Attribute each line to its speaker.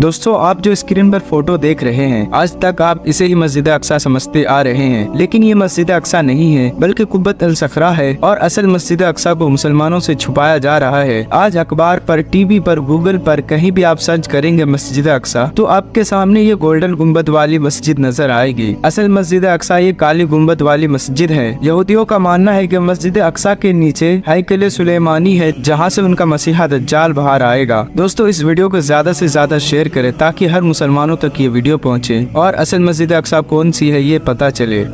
Speaker 1: दोस्तों आप जो स्क्रीन पर फोटो देख रहे हैं आज तक आप इसे ही मस्जिद अक्सा समझते आ रहे हैं लेकिन ये मस्जिद अक्सा नहीं है बल्कि कुब्बत अल सखरा है और असल मस्जिद अक्सा को मुसलमानों से छुपाया जा रहा है आज अखबार पर टीवी पर गूगल पर कहीं भी आप सर्च करेंगे मस्जिद अक्सा तो आपके सामने ये गोल्डन गुम्बद वाली मस्जिद नजर आएगी असल मस्जिद अक्सा ये काली गुम्बद वाली मस्जिद है यहूदियों का मानना है की मस्जिद अक्सा के नीचे हैकल सुलेमानी है जहाँ ऐसी उनका मसीहा दज्जाल बाहर आएगा दोस्तों इस वीडियो को ज्यादा ऐसी ज्यादा शेयर करें ताकि हर मुसलमानों तक ये वीडियो पहुंचे और असल मस्जिद अक्सा कौन सी है ये पता चले